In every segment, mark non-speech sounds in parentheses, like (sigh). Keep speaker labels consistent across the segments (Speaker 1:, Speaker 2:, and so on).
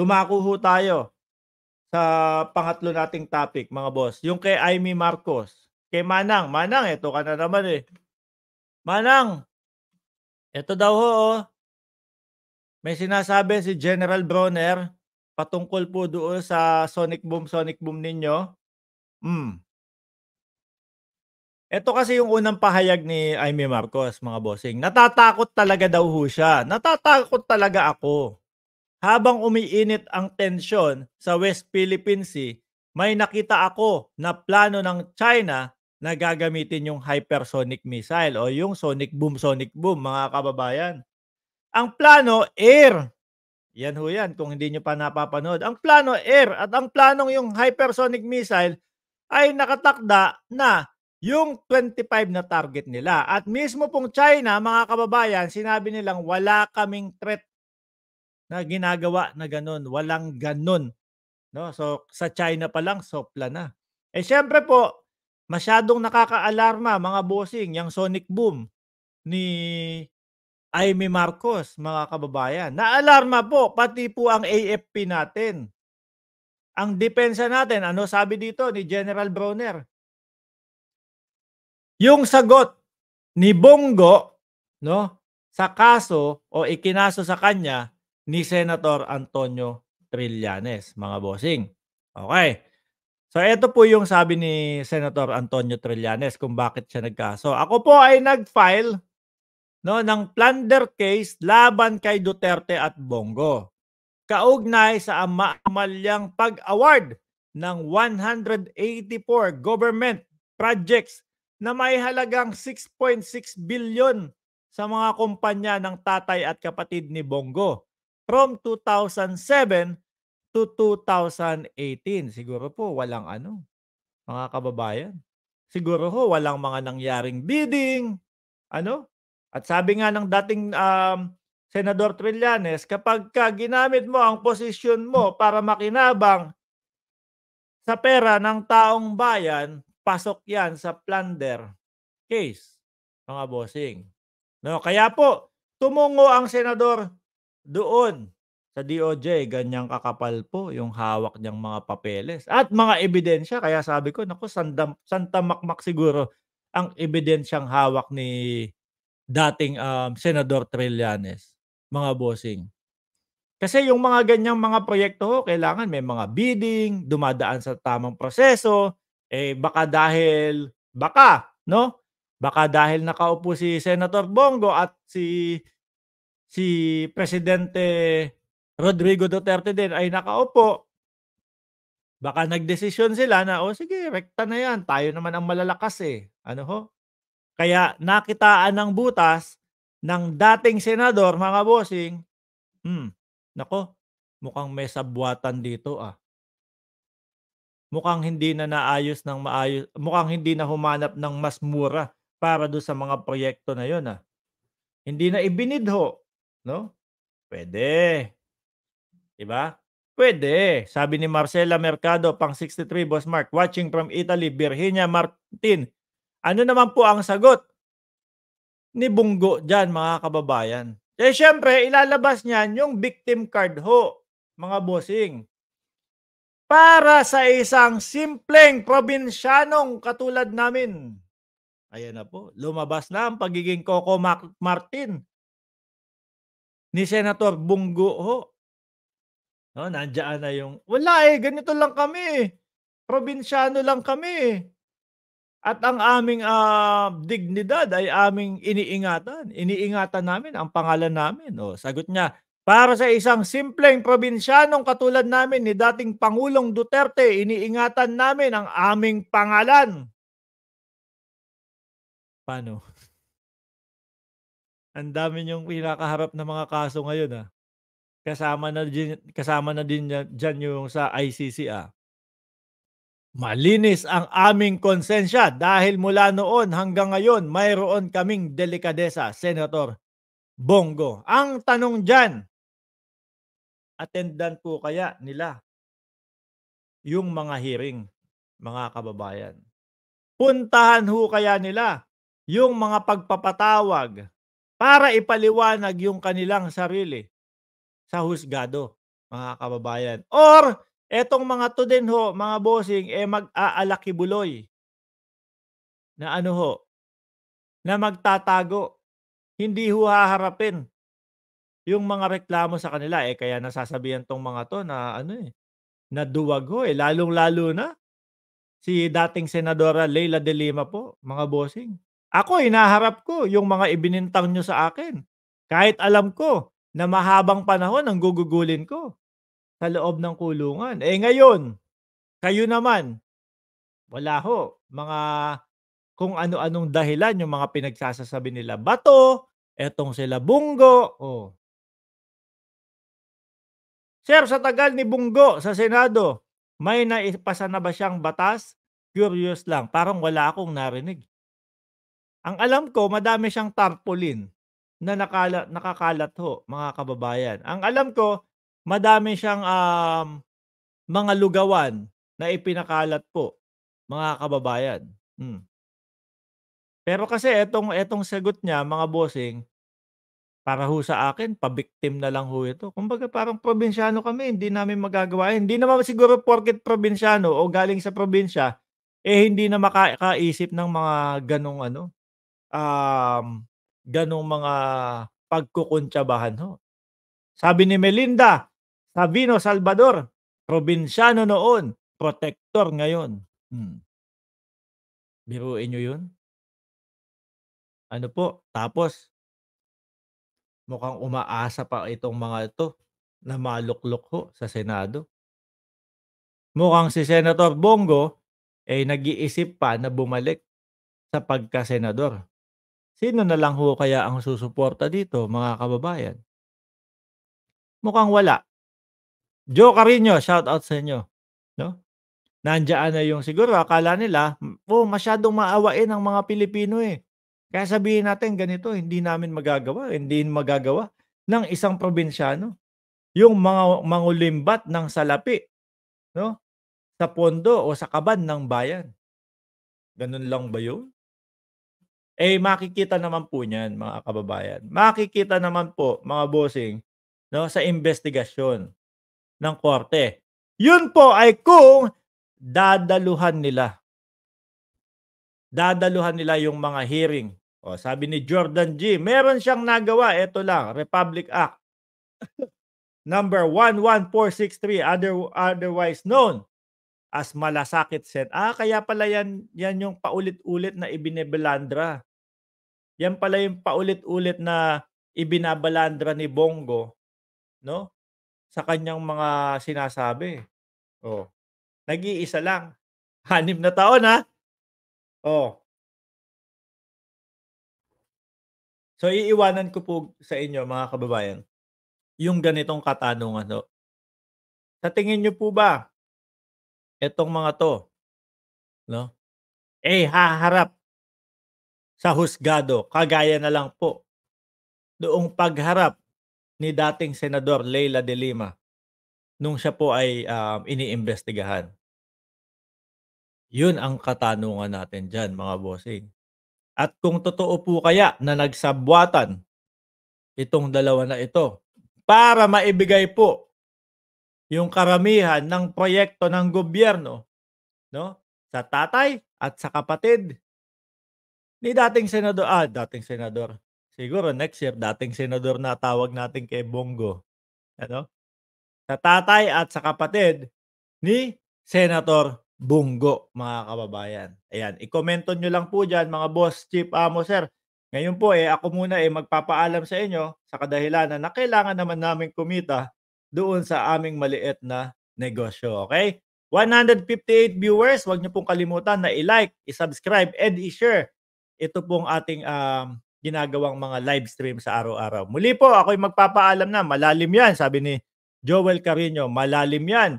Speaker 1: Dumako ho tayo sa pangatlo nating topic, mga boss. Yung kay Amy Marcos. Kay Manang. Manang, ito ka na naman eh. Manang, ito daw ho, oh. may sinasabi si General Bronner patungkol po doon sa Sonic Boom, Sonic Boom ninyo. Hmm. Ito kasi yung unang pahayag ni Amy Marcos, mga bossing. Natatakot talaga daw ho siya. Natatakot talaga ako habang umiinit ang tensyon sa West Philippine Sea, may nakita ako na plano ng China na gagamitin yung hypersonic missile o yung sonic boom, sonic boom, mga kababayan. Ang plano, air. Yan ho yan, kung hindi nyo pa napapanood. Ang plano, air. At ang planong yung hypersonic missile ay nakatakda na yung 25 na target nila. At mismo pong China, mga kababayan, sinabi nilang wala kaming threat na ginagawa na ganun. Walang ganun. No? So, sa China pa lang, sopla na. Eh, syempre po, masyadong nakaka-alarma mga bossing, yung sonic boom ni Aimee Marcos, mga kababayan. Na-alarma po, pati po ang AFP natin. Ang depensa natin, ano sabi dito ni General Browner? Yung sagot ni Bongo no, sa kaso o ikinaso sa kanya ni Senator Antonio Trillanes, mga bossing. Okay. So ito po yung sabi ni Senator Antonio Trillanes kung bakit siya nagkaso. Ako po ay nagfile no ng plunder case laban kay Duterte at Bongo. Kaugnay sa amalyang pag-award ng 184 government projects na may halagang 6.6 billion sa mga kumpanya ng tatay at kapatid ni Bongo from 2007 to 2018. Siguro po walang ano, mga kababayan. Siguro ho walang mga nangyaring bidding, ano? At sabi nga ng dating um, Senador Trillanes, kapag ka ginamit mo ang posisyon mo para makinabang sa pera ng taong bayan, pasok yan sa plunder case, mga bossing. No, kaya po, tumungo ang Senador doon sa DOJ, ganyang kakapal po yung hawak niyang mga papeles at mga ebidensya. Kaya sabi ko, naku, sandam, makmak siguro ang ebidensyang hawak ni dating um, Senador Trillanes, mga bossing. Kasi yung mga ganyang mga proyekto, ho, kailangan may mga bidding, dumadaan sa tamang proseso, eh baka dahil, baka, no? Baka dahil nakaupo si Senator Bongo at si si Presidente Rodrigo Duterte din ay nakaupo. Baka nagdesisyon sila na, o oh, sige, rekta na yan. Tayo naman ang malalakas eh. Ano ho? Kaya nakitaan ng butas ng dating senador, mga bossing, hmm, nako, mukhang may sabwatan dito ah. Mukhang hindi na naayos ng maayos, mukhang hindi na humanap ng mas mura para do sa mga proyekto na yon ah. Hindi na ibinidho No? Pwede. Diba? Pwede. Sabi ni Marcela Mercado, pang 63, Boss Mark, watching from Italy, Virginia Martin. Ano naman po ang sagot ni Bunggo dyan, mga kababayan? Eh, syempre, ilalabas niyan yung victim card ho, mga bossing. Para sa isang simpleng probinsyanong katulad namin. Ayan na po, lumabas na ang pagiging Coco Martin ni Senator Bunggo ho. No, nandiyan na yung, wala eh, ganito lang kami. Eh. Probinsyano lang kami. Eh. At ang aming uh, dignidad ay aming iniingatan. Iniingatan namin ang pangalan namin. O, sagot niya, para sa isang simpleng probinsyanong katulad namin ni dating Pangulong Duterte, iniingatan namin ang aming pangalan. Paano? Ang dami niyong kinakaharap na mga kaso ngayon, ah. Kasama na din kasama na din niya diyan yung sa ICC, ah. Malinis ang aming konsensya dahil mula noon hanggang ngayon mayroon kaming delikadesa, Senator Bongo. Ang tanong dyan, attendant po kaya nila yung mga hearing, mga kababayan? Puntahan ho kaya nila yung mga pagpapatawag para ipaliwanag yung kanilang sarili sa husgado, mga kababayan. Or, etong mga to din ho, mga bossing, eh mag-aalakibuloy na ano ho, na magtatago. Hindi ho haharapin yung mga reklamo sa kanila. Eh, kaya nasasabihan tong mga to na ano eh, na duwag ho eh. Lalong-lalo na si dating Senadora Leila De Lima po, mga bossing. Ako, hinaharap ko yung mga ibinintang nyo sa akin. Kahit alam ko na mahabang panahon ang gugugulin ko sa loob ng kulungan. Eh ngayon, kayo naman, wala ho. Mga kung ano-anong dahilan yung mga pinagsasasabi nila. Bato, etong sila Bunggo. Oh. Sir, sa tagal ni Bunggo sa Senado, may naipasa na ba siyang batas? Curious lang. Parang wala akong narinig. Ang alam ko, madami siyang tarpaulin na nakala, nakakalat ho, mga kababayan. Ang alam ko, madami siyang um, mga lugawan na ipinakalat po, mga kababayan. Hmm. Pero kasi etong etong sagot niya, mga bossing, para ho sa akin, pabiktim na lang ho ito. Kumbaga parang probinsyano kami, hindi namin magagawa. Eh, hindi naman siguro porket probinsyano o galing sa probinsya, eh hindi na makakaisip ng mga ganong ano, um, ganong mga pagkukuntsabahan ho. Sabi ni Melinda, Sabino Salvador, probinsyano noon, protector ngayon. Hmm. Biruin nyo yun? Ano po? Tapos, mukhang umaasa pa itong mga ito na maluklok ho sa Senado. Mukhang si Senator Bongo ay eh, nag-iisip pa na bumalik sa pagka-senador. Sino na lang ho kaya ang susuporta dito, mga kababayan? Mukhang wala. Joe Carino, shout out sa inyo. No? Nandiyan na yung siguro akala nila, oh, masyadong maawain ang mga Pilipino eh. Kaya sabihin natin ganito, hindi namin magagawa, hindi magagawa ng isang probinsyano. Yung mga mangulimbat ng salapi, no? Sa pondo o sa kaban ng bayan. Ganun lang ba yun? eh makikita naman po niyan mga kababayan. Makikita naman po mga bossing no sa investigasyon ng korte. Yun po ay kung dadaluhan nila. Dadaluhan nila yung mga hearing. O, sabi ni Jordan G, meron siyang nagawa. Ito lang, Republic Act. Number 11463, other, otherwise known as malasakit set. Ah, kaya pala yan, yan yung paulit-ulit na ibinebelandra yan pala yung paulit-ulit na ibinabalandra ni Bongo, no? Sa kanyang mga sinasabi. Oh. Nag-iisa lang. Hanim (laughs) na taon ha. Oh. So iiwanan ko po sa inyo mga kababayan yung ganitong katanungan no. Sa tingin niyo po ba etong mga to no? Eh haharap sa husgado kagaya na lang po noong pagharap ni dating Senador Leila de Lima nung siya po ay um, iniimbestigahan. Yun ang katanungan natin dyan mga bossing. At kung totoo po kaya na nagsabwatan itong dalawa na ito para maibigay po yung karamihan ng proyekto ng gobyerno no sa tatay at sa kapatid ni dating senador, ah, dating senador, siguro next year, dating senador na tawag natin kay Bongo. Ano? Sa tatay at sa kapatid ni Senator Bungo, mga kababayan. Ayan, ikomento nyo lang po dyan, mga boss, chief amo, ah, sir. Ngayon po, eh, ako muna eh, magpapaalam sa inyo sa kadahilanan na kailangan naman namin kumita doon sa aming maliit na negosyo. Okay? 158 viewers, wag niyo pong kalimutan na i-like, i-subscribe, and i-share ito po ang ating um, ginagawang mga live stream sa araw-araw. Muli po, ako'y magpapaalam na. Malalim yan, sabi ni Joel Carino. Malalim yan.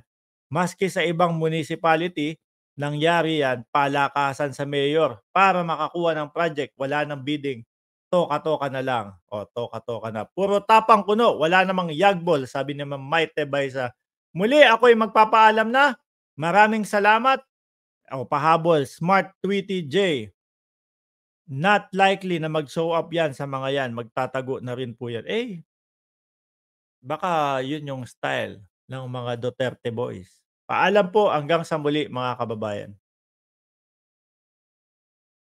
Speaker 1: Maski sa ibang municipality, nangyari yan, palakasan sa mayor para makakuha ng project. Wala ng bidding. Toka-toka na lang. O, toka-toka na. Puro tapang kuno. Wala namang yagbol, sabi ni Ma'am Maite Baisa. Muli, ako'y magpapaalam na. Maraming salamat. O, pahabol, Smart Tweety j not likely na mag-show up yan sa mga yan. Magtatago na rin po yan. Eh, baka yun yung style ng mga Duterte boys. Paalam po hanggang sa muli mga kababayan.